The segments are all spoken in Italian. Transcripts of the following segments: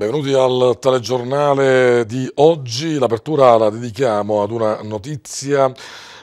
Benvenuti al telegiornale di oggi. L'apertura la dedichiamo ad una notizia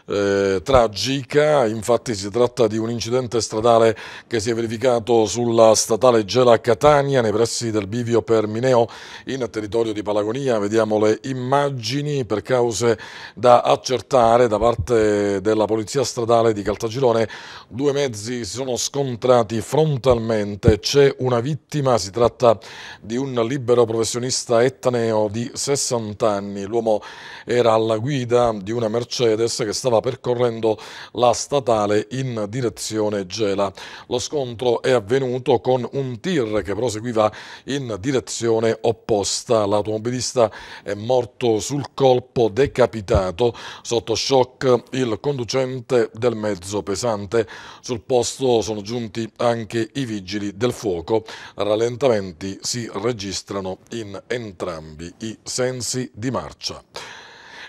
eh, tragica, infatti si tratta di un incidente stradale che si è verificato sulla statale Gela Catania nei pressi del bivio per Mineo in territorio di Palagonia, vediamo le immagini per cause da accertare da parte della polizia stradale di Caltagirone, due mezzi si sono scontrati frontalmente, c'è una vittima, si tratta di un libero professionista ettaneo di 60 anni, l'uomo era alla guida di una Mercedes che stava stava percorrendo la statale in direzione Gela. Lo scontro è avvenuto con un tir che proseguiva in direzione opposta. L'automobilista è morto sul colpo decapitato, sotto shock il conducente del mezzo pesante. Sul posto sono giunti anche i vigili del fuoco. Rallentamenti si registrano in entrambi i sensi di marcia.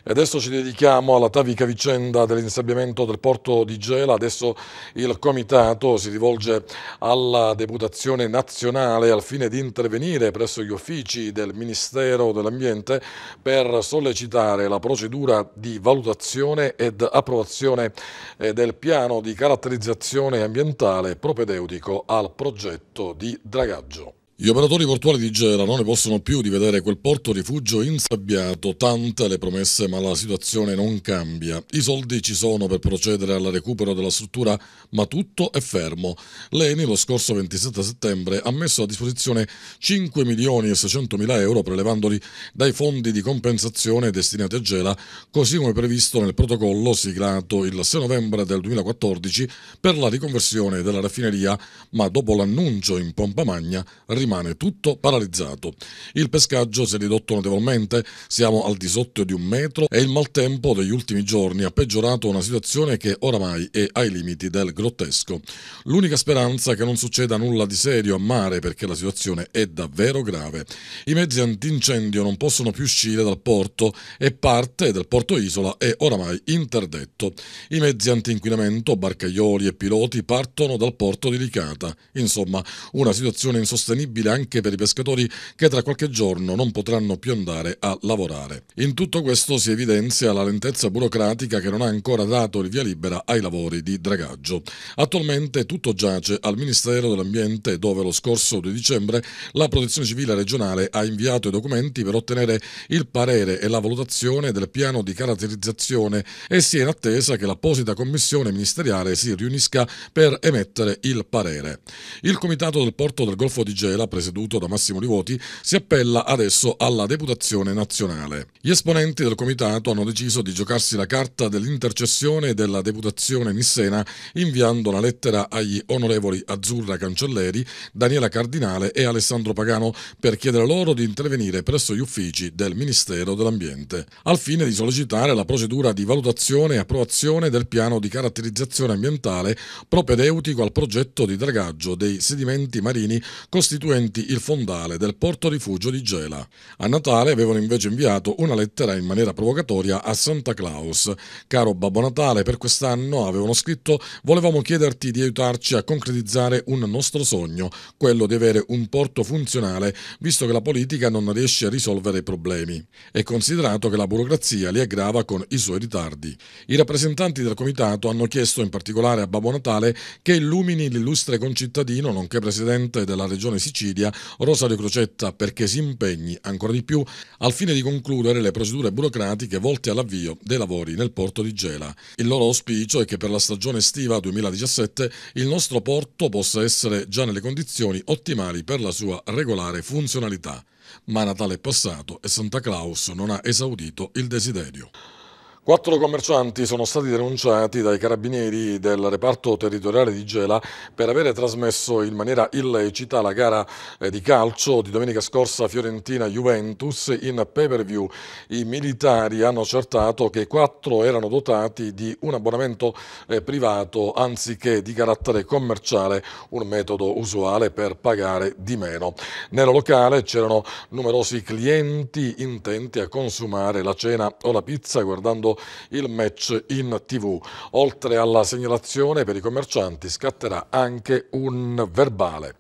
E adesso ci dedichiamo alla tavica vicenda dell'insabbiamento del porto di Gela. Adesso il comitato si rivolge alla deputazione nazionale al fine di intervenire presso gli uffici del Ministero dell'Ambiente per sollecitare la procedura di valutazione ed approvazione eh, del piano di caratterizzazione ambientale propedeutico al progetto di dragaggio. Gli operatori portuali di Gela non ne possono più di vedere quel porto rifugio insabbiato, tante le promesse ma la situazione non cambia. I soldi ci sono per procedere al recupero della struttura ma tutto è fermo. L'ENI lo scorso 27 settembre ha messo a disposizione 5 milioni e 600 mila euro prelevandoli dai fondi di compensazione destinati a Gela così come previsto nel protocollo siglato il 6 novembre del 2014 per la riconversione della raffineria ma dopo l'annuncio in pompa magna rimane rimane tutto paralizzato. Il pescaggio si è ridotto notevolmente, siamo al di sotto di un metro e il maltempo degli ultimi giorni ha peggiorato una situazione che oramai è ai limiti del grottesco. L'unica speranza è che non succeda nulla di serio a mare perché la situazione è davvero grave. I mezzi antincendio non possono più uscire dal porto e parte del porto isola è oramai interdetto. I mezzi antinquinamento, barcaioli e piloti partono dal porto di Licata. Insomma, una situazione insostenibile fattibile anche per i pescatori che tra qualche giorno non potranno più andare a lavorare. In tutto questo si evidenzia la lentezza burocratica che non ha ancora dato il via libera ai lavori di dragaggio. Attualmente tutto giace al Ministero dell'Ambiente dove lo scorso 2 dicembre la Protezione Civile regionale ha inviato i documenti per ottenere il parere e la valutazione del piano di caratterizzazione e si è in attesa che l'apposita commissione ministeriale si riunisca per emettere il parere. Il Comitato del Porto del Golfo di Gela presieduto da Massimo Livoti, si appella adesso alla deputazione nazionale. Gli esponenti del comitato hanno deciso di giocarsi la carta dell'intercessione della deputazione Nissena inviando una lettera agli onorevoli Azzurra Cancelleri, Daniela Cardinale e Alessandro Pagano per chiedere loro di intervenire presso gli uffici del Ministero dell'Ambiente, al fine di sollecitare la procedura di valutazione e approvazione del piano di caratterizzazione ambientale propedeutico al progetto di dragaggio dei sedimenti marini costituenti constituenti il fondale del porto rifugio di Gela. A Natale avevano invece inviato una lettera in maniera provocatoria a Santa Claus. Caro Babbo Natale, per quest'anno avevano scritto volevamo chiederti di aiutarci a concretizzare un nostro sogno, quello di avere un porto funzionale, visto che la politica non riesce a risolvere i problemi. e considerato che la burocrazia li aggrava con i suoi ritardi. I rappresentanti del comitato hanno chiesto in particolare a Babbo Natale che illumini l'illustre concittadino, nonché presidente della regione Sicilia, Sicilia, Rosario Crocetta perché si impegni ancora di più al fine di concludere le procedure burocratiche volte all'avvio dei lavori nel porto di Gela. Il loro auspicio è che per la stagione estiva 2017 il nostro porto possa essere già nelle condizioni ottimali per la sua regolare funzionalità. Ma Natale è passato e Santa Claus non ha esaudito il desiderio. Quattro commercianti sono stati denunciati dai carabinieri del reparto territoriale di Gela per avere trasmesso in maniera illecita la gara eh, di calcio di domenica scorsa Fiorentina-Juventus in pay-per-view. I militari hanno accertato che quattro erano dotati di un abbonamento eh, privato anziché di carattere commerciale, un metodo usuale per pagare di meno. Nello locale c'erano numerosi clienti intenti a consumare la cena o la pizza guardando il match in tv. Oltre alla segnalazione per i commercianti scatterà anche un verbale.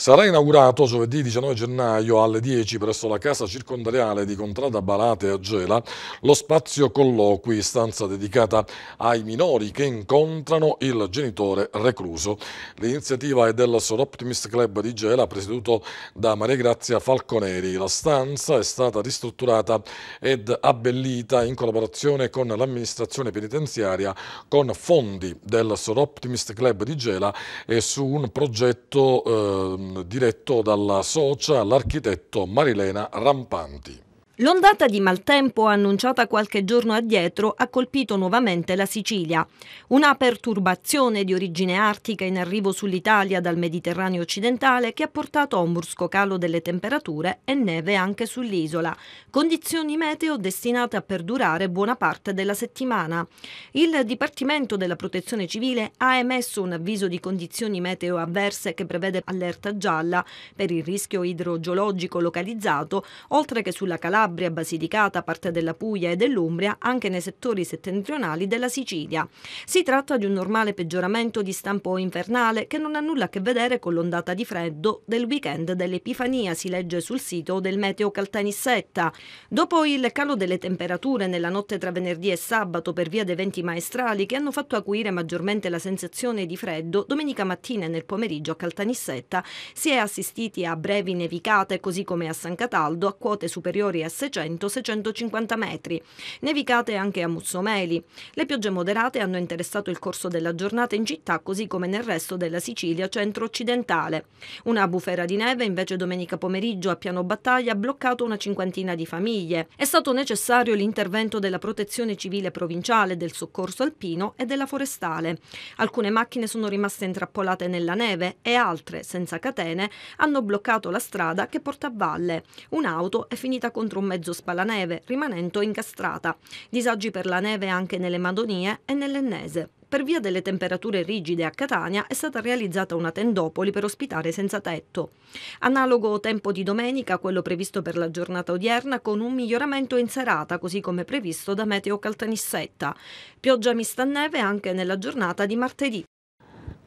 Sarà inaugurato giovedì 19 gennaio alle 10 presso la casa circondariale di Contrada Balate a Gela lo spazio colloqui, stanza dedicata ai minori che incontrano il genitore recluso. L'iniziativa è del Soroptimist Club di Gela presieduto da Maria Grazia Falconeri. La stanza è stata ristrutturata ed abbellita in collaborazione con l'amministrazione penitenziaria con fondi del Soroptimist Club di Gela e su un progetto eh, diretto dalla socia l'architetto Marilena Rampanti. L'ondata di maltempo annunciata qualche giorno addietro ha colpito nuovamente la Sicilia. Una perturbazione di origine artica in arrivo sull'Italia dal Mediterraneo occidentale che ha portato a un brusco calo delle temperature e neve anche sull'isola, condizioni meteo destinate a perdurare buona parte della settimana. Il Dipartimento della Protezione Civile ha emesso un avviso di condizioni meteo avverse che prevede allerta gialla per il rischio idrogeologico localizzato, oltre che sulla Calabria Calabria, Basilicata, parte della Puglia e dell'Umbria, anche nei settori settentrionali della Sicilia. Si tratta di un normale peggioramento di stampo infernale che non ha nulla a che vedere con l'ondata di freddo del weekend dell'Epifania, si legge sul sito del Meteo Caltanissetta. Dopo il calo delle temperature nella notte tra venerdì e sabato per via dei venti maestrali che hanno fatto acuire maggiormente la sensazione di freddo, domenica mattina e nel pomeriggio a Caltanissetta si è assistiti a brevi nevicate così come a San Cataldo a quote superiori a 600-650 metri. Nevicate anche a Mussomeli. Le piogge moderate hanno interessato il corso della giornata in città così come nel resto della Sicilia centro-occidentale. Una bufera di neve invece domenica pomeriggio a Piano Battaglia ha bloccato una cinquantina di famiglie. È stato necessario l'intervento della protezione civile provinciale, del soccorso alpino e della forestale. Alcune macchine sono rimaste intrappolate nella neve e altre, senza catene, hanno bloccato la strada che porta a valle. Un'auto è finita contro un mezzo spalaneve, rimanendo incastrata. Disagi per la neve anche nelle Madonie e nell'Ennese. Per via delle temperature rigide a Catania è stata realizzata una tendopoli per ospitare senza tetto. Analogo tempo di domenica, quello previsto per la giornata odierna, con un miglioramento in serata, così come previsto da Meteo Caltanissetta. Pioggia mista neve anche nella giornata di martedì.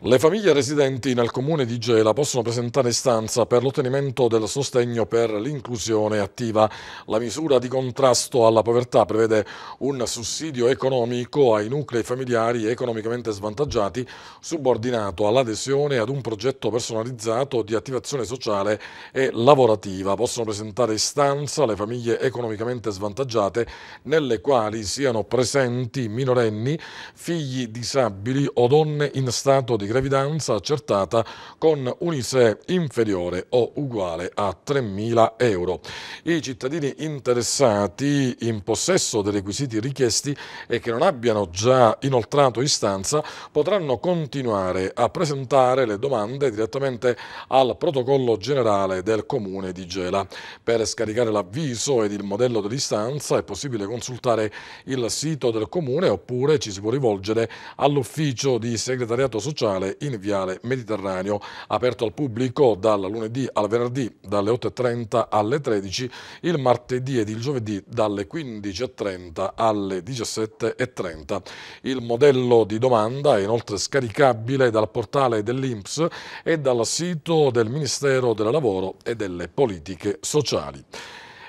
Le famiglie residenti nel comune di Gela possono presentare istanza per l'ottenimento del sostegno per l'inclusione attiva. La misura di contrasto alla povertà prevede un sussidio economico ai nuclei familiari economicamente svantaggiati subordinato all'adesione ad un progetto personalizzato di attivazione sociale e lavorativa. Possono presentare istanza le famiglie economicamente svantaggiate nelle quali siano presenti minorenni, figli disabili o donne in stato di gravidanza accertata con un ISE inferiore o uguale a 3.000 euro. I cittadini interessati in possesso dei requisiti richiesti e che non abbiano già inoltrato istanza potranno continuare a presentare le domande direttamente al protocollo generale del Comune di Gela. Per scaricare l'avviso ed il modello dell'istanza è possibile consultare il sito del Comune oppure ci si può rivolgere all'ufficio di segretariato sociale culturale in Viale Mediterraneo, aperto al pubblico dal lunedì al venerdì dalle 8.30 alle 13, il martedì ed il giovedì dalle 15.30 alle 17.30. Il modello di domanda è inoltre scaricabile dal portale dell'INPS e dal sito del Ministero del Lavoro e delle Politiche Sociali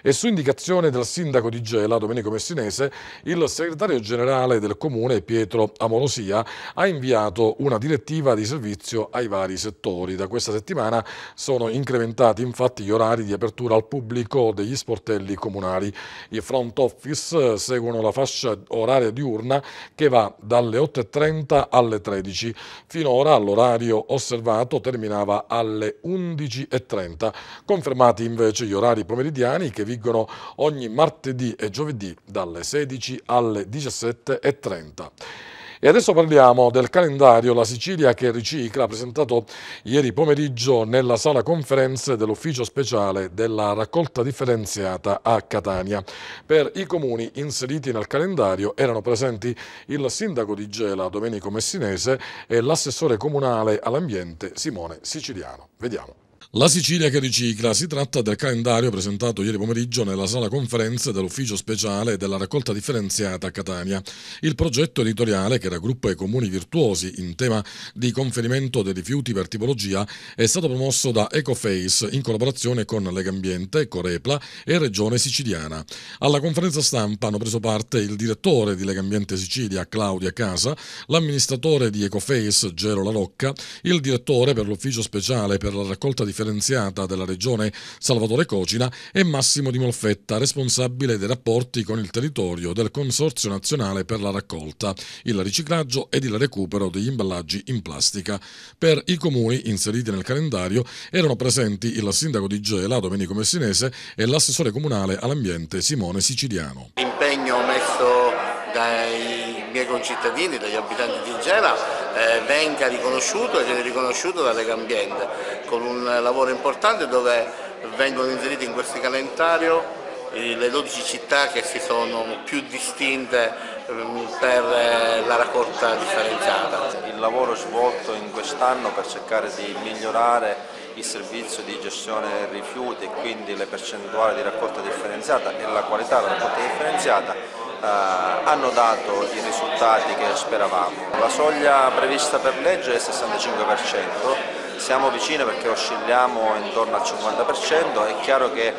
e su indicazione del sindaco di Gela, Domenico Messinese, il segretario generale del comune Pietro Amorosia ha inviato una direttiva di servizio ai vari settori. Da questa settimana sono incrementati infatti gli orari di apertura al pubblico degli sportelli comunali. I front office seguono la fascia oraria diurna che va dalle 8.30 alle 13. Finora l'orario osservato terminava alle 11.30. Confermati invece gli orari pomeridiani che vi reggono ogni martedì e giovedì dalle 16 alle 17.30. E adesso parliamo del calendario La Sicilia che ricicla, presentato ieri pomeriggio nella sala conferenze dell'ufficio speciale della raccolta differenziata a Catania. Per i comuni inseriti nel calendario erano presenti il sindaco di Gela, Domenico Messinese, e l'assessore comunale all'ambiente, Simone Siciliano. Vediamo. La Sicilia che ricicla si tratta del calendario presentato ieri pomeriggio nella sala conferenze dell'ufficio speciale della raccolta differenziata a Catania. Il progetto editoriale che raggruppa i comuni virtuosi in tema di conferimento dei rifiuti per tipologia è stato promosso da Ecoface in collaborazione con Legambiente, Corepla e Regione Siciliana. Alla conferenza stampa hanno preso parte il direttore di Legambiente Sicilia Claudia Casa, l'amministratore di Ecoface Gero Larocca, il direttore per l'ufficio speciale per la raccolta differenziata differenziata della Regione Salvatore Cocina e Massimo Di Molfetta, responsabile dei rapporti con il territorio del Consorzio Nazionale per la raccolta, il riciclaggio ed il recupero degli imballaggi in plastica. Per i comuni inseriti nel calendario erano presenti il sindaco di Gela, Domenico Messinese, e l'assessore comunale all'ambiente Simone Siciliano. L'impegno messo dai miei concittadini, dagli abitanti di Gela, eh, venga riconosciuto e viene riconosciuto da Legambiente con un lavoro importante dove vengono inserite in questo calendario le 12 città che si sono più distinte ehm, per eh, la raccolta differenziata. Il lavoro svolto in quest'anno per cercare di migliorare il servizio di gestione rifiuti e quindi le percentuali di raccolta differenziata e la qualità della raccolta differenziata eh, hanno dato i risultati che speravamo. La soglia prevista per legge è il 65%, siamo vicini perché oscilliamo intorno al 50%, è chiaro che eh,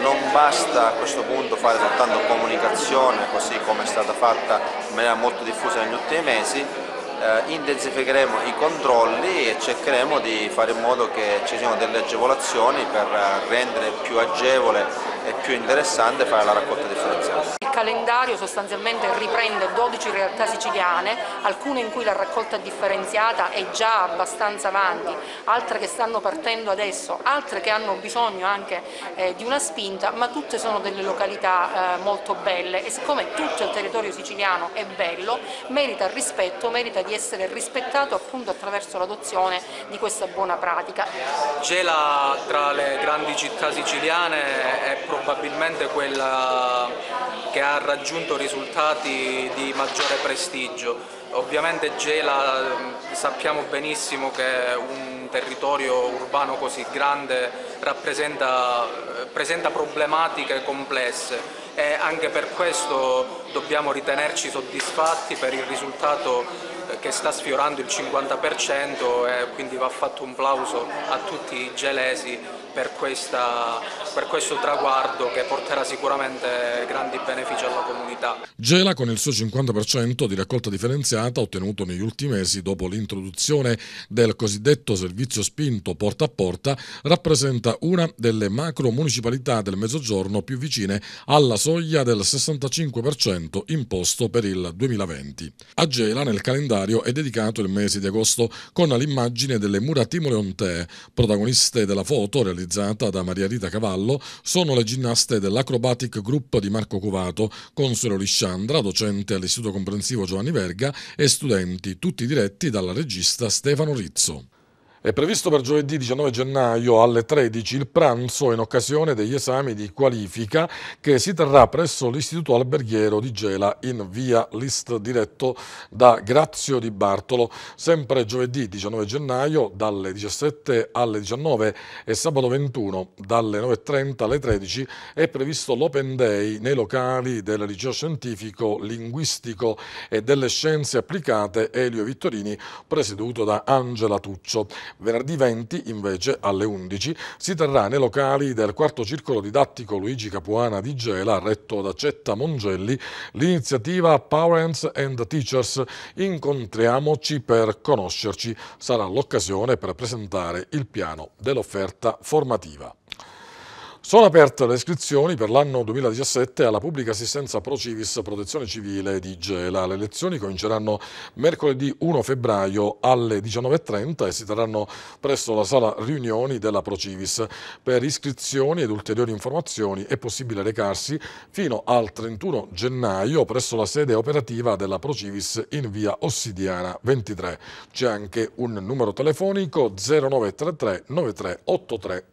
non basta a questo punto fare soltanto comunicazione così come è stata fatta in maniera molto diffusa negli ultimi mesi, eh, intensificheremo i controlli e cercheremo di fare in modo che ci siano delle agevolazioni per eh, rendere più agevole è più interessante fare la raccolta differenziata. Il calendario sostanzialmente riprende 12 realtà siciliane, alcune in cui la raccolta differenziata è già abbastanza avanti, altre che stanno partendo adesso, altre che hanno bisogno anche eh, di una spinta, ma tutte sono delle località eh, molto belle e siccome tutto il territorio siciliano è bello, merita rispetto, merita di essere rispettato appunto attraverso l'adozione di questa buona pratica. Gela tra le grandi città siciliane è proprio probabilmente quella che ha raggiunto risultati di maggiore prestigio. Ovviamente Gela mm, sappiamo benissimo che un territorio urbano così grande eh, presenta problematiche complesse e anche per questo dobbiamo ritenerci soddisfatti per il risultato eh, che sta sfiorando il 50% e quindi va fatto un plauso a tutti i gelesi per, questa, per questo traguardo che porterà sicuramente grandi benefici alla comunità. Gela con il suo 50% di raccolta differenziata ottenuto negli ultimi mesi dopo l'introduzione del cosiddetto servizio spinto porta a porta rappresenta una delle macro municipalità del Mezzogiorno più vicine alla soglia del 65% imposto per il 2020. A Gela nel calendario è dedicato il mese di agosto con l'immagine delle mura Timole protagoniste della foto realizzata realizzata da Maria Rita Cavallo sono le ginnaste dell'Acrobatic Group di Marco Covato, console Lisciandra, docente all'Istituto Comprensivo Giovanni Verga e studenti, tutti diretti dalla regista Stefano Rizzo. È previsto per giovedì 19 gennaio alle 13 il pranzo in occasione degli esami di qualifica che si terrà presso l'Istituto Alberghiero di Gela in via List diretto da Grazio di Bartolo, sempre giovedì 19 gennaio dalle 17 alle 19 e sabato 21 dalle 9.30 alle 13 è previsto l'Open Day nei locali del Liceo Scientifico, Linguistico e delle Scienze Applicate Elio Vittorini presieduto da Angela Tuccio. Venerdì 20 invece alle 11 si terrà nei locali del quarto circolo didattico Luigi Capuana di Gela, retto da Cetta Mongelli, l'iniziativa Parents and Teachers Incontriamoci per conoscerci. Sarà l'occasione per presentare il piano dell'offerta formativa. Sono aperte le iscrizioni per l'anno 2017 alla pubblica assistenza Pro Civis Protezione Civile di Gela. Le lezioni cominceranno mercoledì 1 febbraio alle 19.30 e si terranno presso la sala riunioni della Pro Civis. Per iscrizioni ed ulteriori informazioni è possibile recarsi fino al 31 gennaio presso la sede operativa della Pro Civis in via Ossidiana 23. C'è anche un numero telefonico 0933 93 83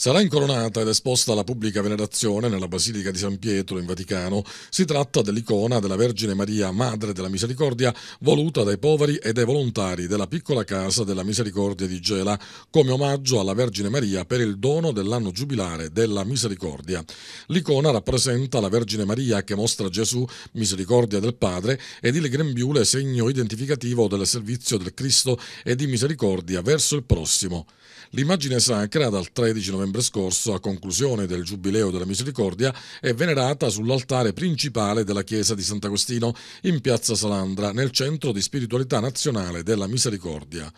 Sarà incoronata ed esposta alla pubblica venerazione nella Basilica di San Pietro in Vaticano. Si tratta dell'icona della Vergine Maria, Madre della Misericordia, voluta dai poveri e dai volontari della piccola casa della Misericordia di Gela, come omaggio alla Vergine Maria per il dono dell'anno giubilare della Misericordia. L'icona rappresenta la Vergine Maria che mostra Gesù, misericordia del Padre, ed il grembiule segno identificativo del servizio del Cristo e di misericordia verso il prossimo. L'immagine sacra dal 13 novembre scorso, a conclusione del Giubileo della Misericordia, è venerata sull'altare principale della chiesa di Sant'Agostino in piazza Salandra, nel centro di spiritualità nazionale della Misericordia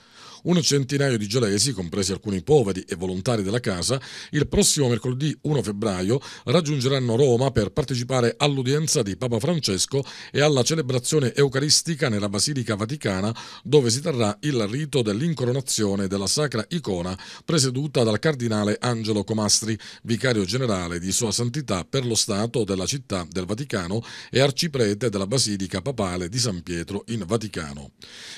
un centinaio di gelesi, compresi alcuni poveri e volontari della casa, il prossimo mercoledì 1 febbraio raggiungeranno Roma per partecipare all'udienza di Papa Francesco e alla celebrazione eucaristica nella Basilica Vaticana, dove si terrà il rito dell'incoronazione della sacra icona presieduta dal cardinale Angelo Comastri, vicario generale di Sua Santità per lo Stato della Città del Vaticano e arciprete della Basilica Papale di San Pietro in Vaticano.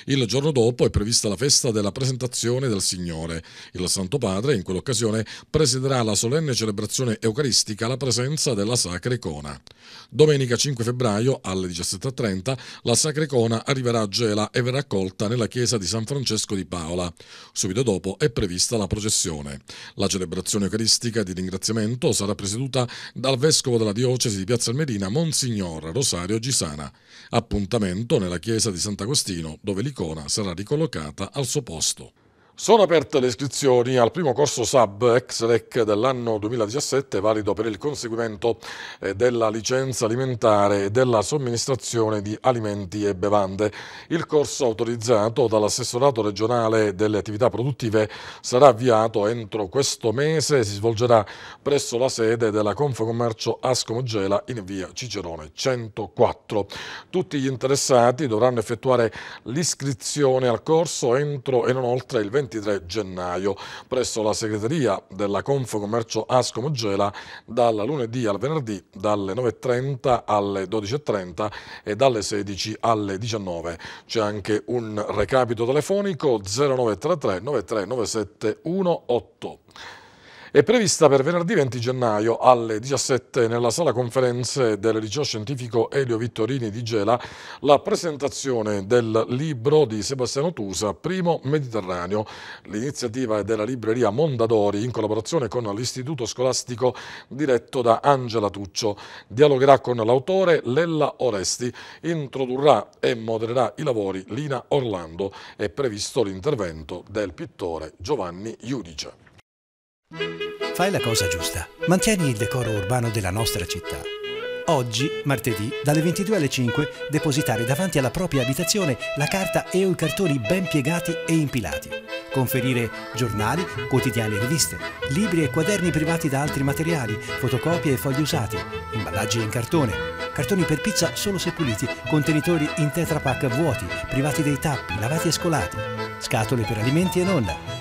Il giorno dopo è prevista la festa della presentazione del Signore. Il Santo Padre in quell'occasione presiderà la solenne celebrazione eucaristica alla presenza della Sacra Icona. Domenica 5 febbraio alle 17.30 la Sacra Icona arriverà a Gela e verrà accolta nella chiesa di San Francesco di Paola. Subito dopo è prevista la processione. La celebrazione eucaristica di ringraziamento sarà presieduta dal Vescovo della Diocesi di Piazza Almerina, Monsignor Rosario Gisana. Appuntamento nella chiesa di Sant'Agostino, dove l'icona sarà ricollocata al suo posto şanslı. Sono aperte le iscrizioni al primo corso SAB ex Exlec dell'anno 2017, valido per il conseguimento eh, della licenza alimentare e della somministrazione di alimenti e bevande. Il corso autorizzato dall'assessorato regionale delle attività produttive sarà avviato entro questo mese e si svolgerà presso la sede della Confcommercio Ascomogela in via Cicerone 104. Tutti gli interessati dovranno effettuare l'iscrizione al corso entro e non oltre il 20 23 gennaio presso la segreteria della Confcommercio Ascom Gela dal lunedì al venerdì dalle 9.30 alle 12.30 e dalle 16 alle 19. C'è anche un recapito telefonico 0933 93 97 188 è prevista per venerdì 20 gennaio alle 17 nella sala conferenze del liceo scientifico Elio Vittorini di Gela la presentazione del libro di Sebastiano Tusa, Primo Mediterraneo. L'iniziativa è della libreria Mondadori in collaborazione con l'istituto scolastico diretto da Angela Tuccio. Dialogherà con l'autore Lella Oresti, introdurrà e modererà i lavori Lina Orlando. È previsto l'intervento del pittore Giovanni Iudice. Fai la cosa giusta. Mantieni il decoro urbano della nostra città. Oggi, martedì, dalle 22 alle 5, depositare davanti alla propria abitazione la carta e o i cartoni ben piegati e impilati. Conferire giornali, quotidiani e riviste, libri e quaderni privati da altri materiali, fotocopie e fogli usati, imballaggi in cartone, cartoni per pizza solo se puliti, contenitori in tetrapack vuoti, privati dei tappi, lavati e scolati, scatole per alimenti e nonna,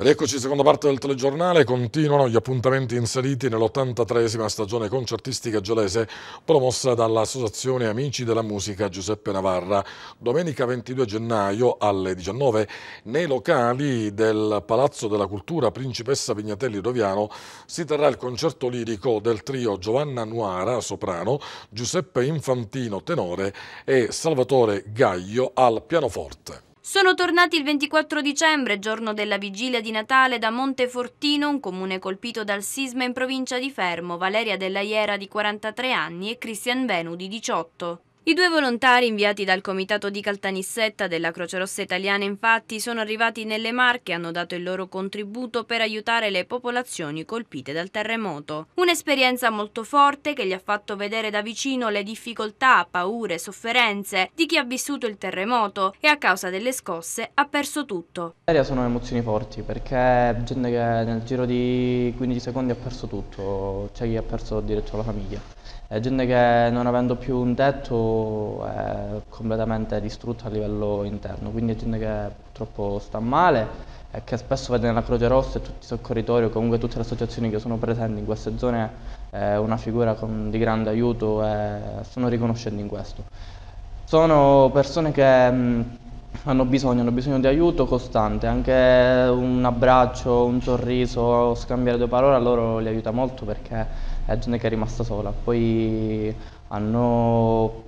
Rieccoci, seconda parte del telegiornale, continuano gli appuntamenti inseriti nell'83esima stagione concertistica gelese promossa dall'Associazione Amici della Musica Giuseppe Navarra. Domenica 22 gennaio alle 19 nei locali del Palazzo della Cultura Principessa Vignatelli Roviano si terrà il concerto lirico del trio Giovanna Nuara, soprano, Giuseppe Infantino, tenore e Salvatore Gaglio al pianoforte. Sono tornati il 24 dicembre, giorno della vigilia di Natale, da Montefortino, un comune colpito dal sisma in provincia di Fermo, Valeria Della Iera di 43 anni e Cristian Venu di 18. I due volontari inviati dal comitato di Caltanissetta della Croce Rossa Italiana infatti sono arrivati nelle Marche e hanno dato il loro contributo per aiutare le popolazioni colpite dal terremoto. Un'esperienza molto forte che gli ha fatto vedere da vicino le difficoltà, paure, sofferenze di chi ha vissuto il terremoto e a causa delle scosse ha perso tutto. Sono emozioni forti perché gente che nel giro di 15 secondi ha perso tutto, c'è chi ha perso addirittura la famiglia, È eh, gente che non avendo più un tetto è completamente distrutto a livello interno, quindi è gente che purtroppo sta male e che spesso vede nella Croce Rossa e tutti i soccorritori o comunque tutte le associazioni che sono presenti in queste zone eh, una figura con, di grande aiuto e sono riconoscenti in questo. Sono persone che... Mh, mm, hanno bisogno, hanno bisogno di aiuto costante, anche un abbraccio, un sorriso, scambiare due parole a loro li aiuta molto perché è gente che è rimasta sola. Poi hanno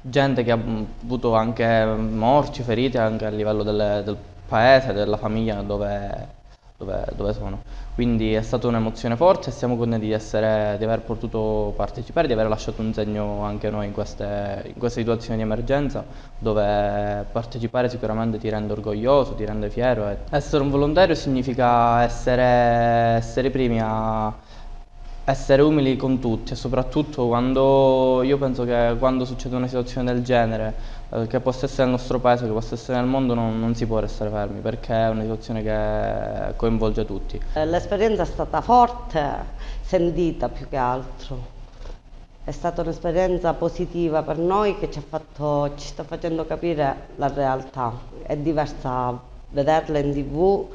gente che ha mm, avuto anche morti, ferite anche a livello delle, del paese, della famiglia dove, dove, dove sono. Quindi è stata un'emozione forte e siamo contenti di, essere, di aver potuto partecipare, di aver lasciato un segno anche noi in queste, in queste situazioni di emergenza, dove partecipare sicuramente ti rende orgoglioso, ti rende fiero. Essere un volontario significa essere, i primi a essere umili con tutti e soprattutto quando io penso che quando succede una situazione del genere, eh, che possa essere nel nostro paese, che possa essere nel mondo, non, non, si può restare fermi perché è una situazione che coinvolge tutti. Eh, l'esperienza è stata forte, sentita più che altro. È stata un'esperienza positiva per noi che ci, fatto, ci sta facendo capire la realtà. È diversa vederla in tv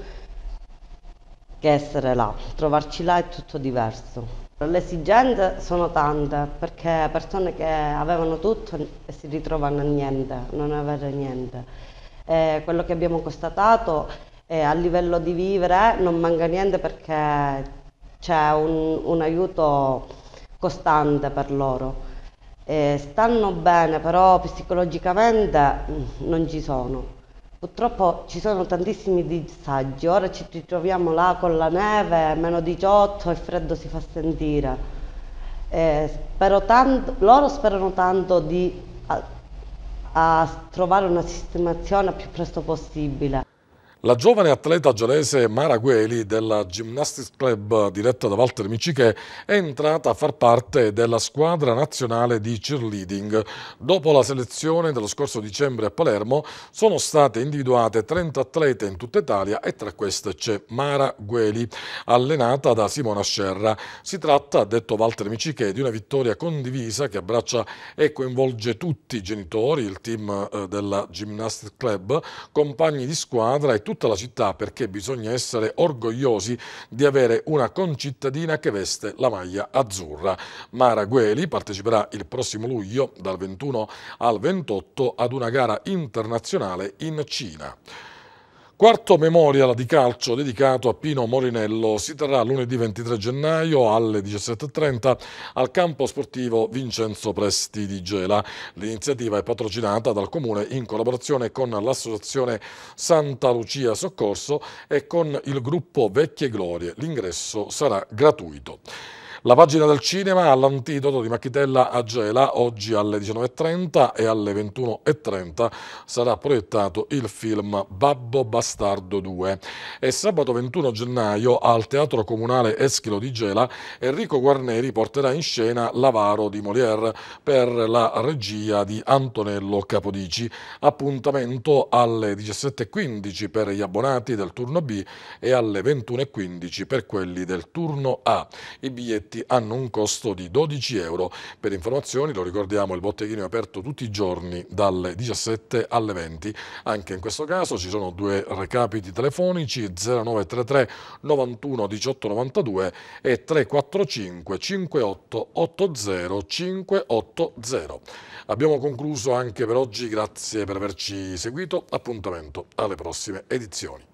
che essere là. Trovarci là è tutto diverso. Le esigenze sono tante perché persone che avevano tutto e si ritrovano a niente, non avere niente. E eh, quello che abbiamo constatato è a livello di vivere non manca niente perché c'è un, un aiuto costante per loro. E eh, stanno bene, però psicologicamente mm, non ci sono. Purtroppo ci sono tantissimi disagi, ora ci ritroviamo là con la neve, meno 18 e il freddo si fa sentire. Eh, spero tanto, loro sperano tanto di a, a trovare una sistemazione il più presto possibile, la giovane atleta gelese Mara Gueli della Gymnastics Club diretta da Walter Miciche è entrata a far parte della squadra nazionale di cheerleading. Dopo la selezione dello scorso dicembre a Palermo sono state individuate 30 atlete in tutta Italia e tra queste c'è Mara Gueli, allenata da Simona Scerra. Si tratta, ha detto Walter Miciche, di una vittoria condivisa che abbraccia e coinvolge tutti i genitori, il team eh, della Gymnastics Club, compagni di squadra e tutti tutta la città perché bisogna essere orgogliosi di avere una concittadina che veste la maglia azzurra. Mara Gueli parteciperà il prossimo luglio dal 21 al 28 ad una gara internazionale in Cina. Quarto Memorial di calcio dedicato a Pino Morinello si terrà lunedì 23 gennaio alle 17.30 al campo sportivo Vincenzo Presti di Gela. L'iniziativa è patrocinata dal Comune in collaborazione con l'Associazione Santa Lucia Soccorso e con il gruppo Vecchie Glorie. L'ingresso sarà gratuito. La pagina del cinema all'antidoto di Macchitella a Gela, oggi alle 19.30 e alle 21.30 sarà proiettato il film Babbo Bastardo 2. E sabato 21 gennaio al Teatro Comunale Eschilo di Gela Enrico Guarneri porterà in scena L'Avaro di Molière per la regia di Antonello Capodici. Appuntamento alle 17.15 per gli abbonati del turno B e alle 21.15 per quelli del turno A. I biglietti biglietti hanno un costo di 12 euro. Per informazioni, lo ricordiamo, il botteghino è aperto tutti i giorni dalle 17 alle 20. Anche in questo caso ci sono due recapiti telefonici 0933 91 18 92 e 345 58 80 580. Abbiamo concluso anche per oggi, grazie per averci seguito, appuntamento alle prossime edizioni.